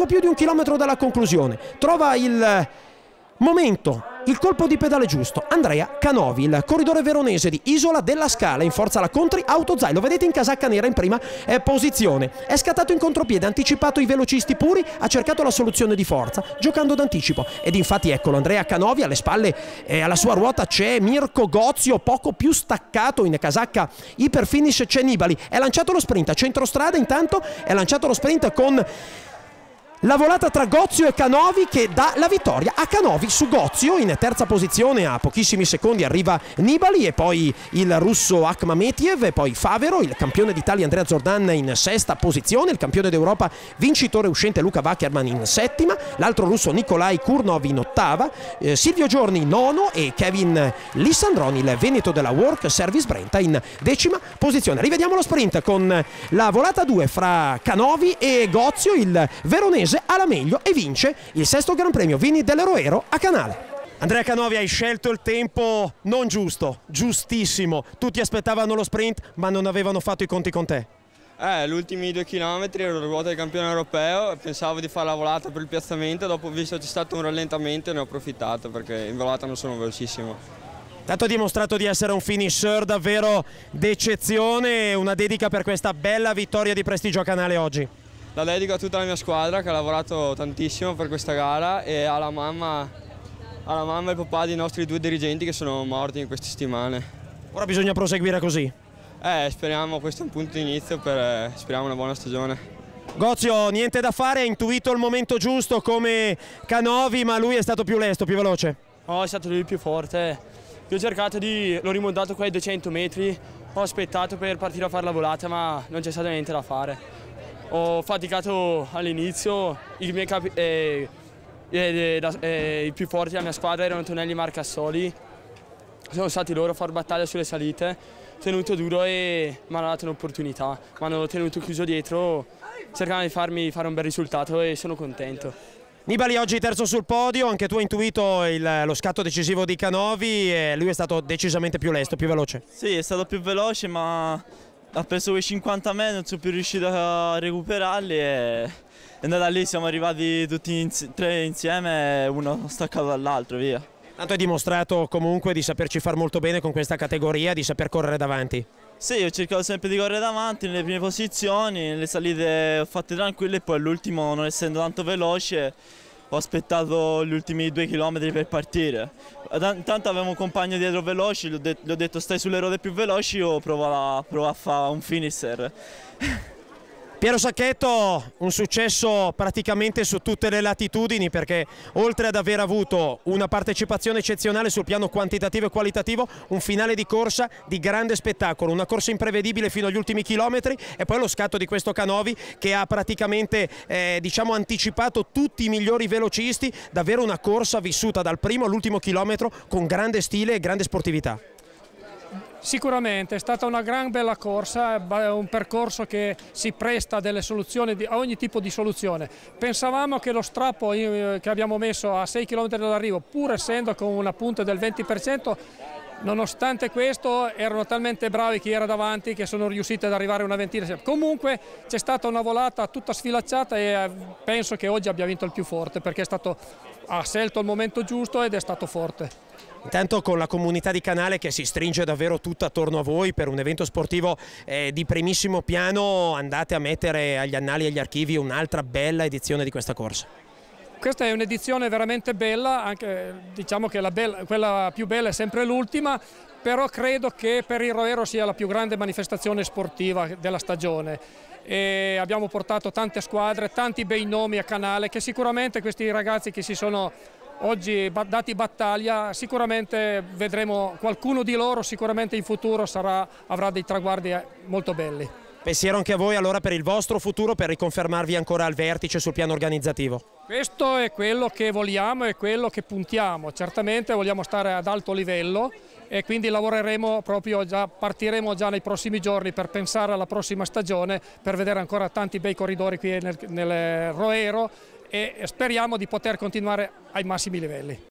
poco più di un chilometro dalla conclusione. Trova il eh, momento, il colpo di pedale giusto. Andrea Canovi, il corridore veronese di Isola della Scala, in forza alla Contri, Autozai, lo vedete in casacca nera in prima eh, posizione. È scattato in contropiede, ha anticipato i velocisti puri, ha cercato la soluzione di forza, giocando d'anticipo. Ed infatti eccolo, Andrea Canovi alle spalle e eh, alla sua ruota c'è Mirko Gozio, poco più staccato in casacca iperfinish c'è Nibali. È lanciato lo sprint a centrostrada intanto, è lanciato lo sprint con... La volata tra Gozio e Canovi che dà la vittoria a Canovi su Gozio in terza posizione a pochissimi secondi arriva Nibali e poi il russo Akhmametiev e poi Favero, il campione d'Italia Andrea Zordan in sesta posizione, il campione d'Europa vincitore uscente Luca Wackerman in settima, l'altro russo Nikolai Kurnov in ottava, eh, Silvio Giorni nono e Kevin Lissandroni il veneto della Work Service Brenta in decima posizione. Rivediamo lo sprint con la volata 2 fra Canovi e Gozio, il veronese Varese alla meglio e vince il sesto Gran Premio Vini dell'Eroero a Canale. Andrea Canovi hai scelto il tempo non giusto, giustissimo. Tutti aspettavano lo sprint ma non avevano fatto i conti con te. Eh, gli ultimi due chilometri ero ruota del campione europeo pensavo di fare la volata per il piazzamento, dopo visto che c'è stato un rallentamento ne ho approfittato perché in volata non sono velocissimo. Tanto ha dimostrato di essere un finisher davvero d'eccezione, una dedica per questa bella vittoria di prestigio a Canale oggi. La dedico a tutta la mia squadra che ha lavorato tantissimo per questa gara e alla mamma, alla mamma e al papà dei nostri due dirigenti che sono morti in queste settimane. Ora bisogna proseguire così? Eh, speriamo, questo è un punto di inizio per eh, speriamo una buona stagione. Gozio, niente da fare, ha intuito il momento giusto come Canovi, ma lui è stato più lesto, più veloce. No, è stato lui più forte. Io ho cercato di... l'ho rimontato qua ai 200 metri, ho aspettato per partire a fare la volata, ma non c'è stato niente da fare. Ho faticato all'inizio, i, miei capi- eh, eh, eh, eh, i più forti della mia squadra erano Tonelli e Marcassoli, sono stati loro a far battaglia sulle salite, tenuto duro e mi hanno dato un'opportunità, mi hanno tenuto chiuso dietro cercando di farmi fare un bel risultato e sono contento. Nibali oggi terzo sul podio, anche tu hai intuito il, lo scatto decisivo di Canovi e lui è stato decisamente più lesto, più veloce. Sì, è stato più veloce ma ha preso quei 50 metri, non sono più riuscito a recuperarli e, e da lì siamo arrivati tutti insi tre insieme, uno staccato dall'altro, via. Tanto hai dimostrato comunque di saperci far molto bene con questa categoria, di saper correre davanti. Sì, ho cercato sempre di correre davanti nelle prime posizioni, le salite ho fatte tranquille e poi l'ultimo, non essendo tanto veloce, ho aspettato gli ultimi due chilometri per partire. Intanto avevo un compagno dietro veloce, gli ho, de gli ho detto stai sulle ruote più veloci o prova, a fare un finisher. Piero Sacchetto un successo praticamente su tutte le latitudini perché oltre ad aver avuto una partecipazione eccezionale sul piano quantitativo e qualitativo un finale di corsa di grande spettacolo, una corsa imprevedibile fino agli ultimi chilometri e poi lo scatto di questo Canovi che ha praticamente eh, diciamo anticipato tutti i migliori velocisti, davvero una corsa vissuta dal primo all'ultimo chilometro con grande stile e grande sportività. Sicuramente è stata una gran bella corsa, un percorso che si presta a ogni tipo di soluzione. Pensavamo che lo strappo eh, che abbiamo messo a 6 km dall'arrivo, pur essendo con una punta del 20%, Nonostante questo erano talmente bravi chi era davanti che sono riusciti ad arrivare una ventina. Comunque c'è stata una volata tutta sfilacciata e eh, penso che oggi abbia vinto il più forte perché stato, ha scelto il momento giusto ed è stato forte. Intanto con la comunità di Canale che si stringe davvero tutta attorno a voi per un evento sportivo eh, di primissimo piano andate a mettere agli annali e agli archivi un'altra bella edizione di questa corsa. Questa è un'edizione veramente bella, anche, diciamo che bella, quella più bella è sempre l'ultima, però credo che per il Roero sia la più grande manifestazione sportiva della stagione. E abbiamo portato tante squadre, tanti bei nomi a canale che sicuramente questi ragazzi che si sono oggi dati battaglia, sicuramente vedremo qualcuno di loro, sicuramente in futuro sarà, avrà dei traguardi eh, molto belli. Pensiero anche a voi allora per il vostro futuro, per riconfermarvi ancora al vertice sul piano organizzativo. Questo è quello che vogliamo e quello che puntiamo. Certamente vogliamo stare ad alto livello e quindi lavoreremo proprio già, partiremo già nei prossimi giorni per pensare alla prossima stagione, per vedere ancora tanti bei corridori qui nel, nel Roero e speriamo di poter continuare ai massimi livelli.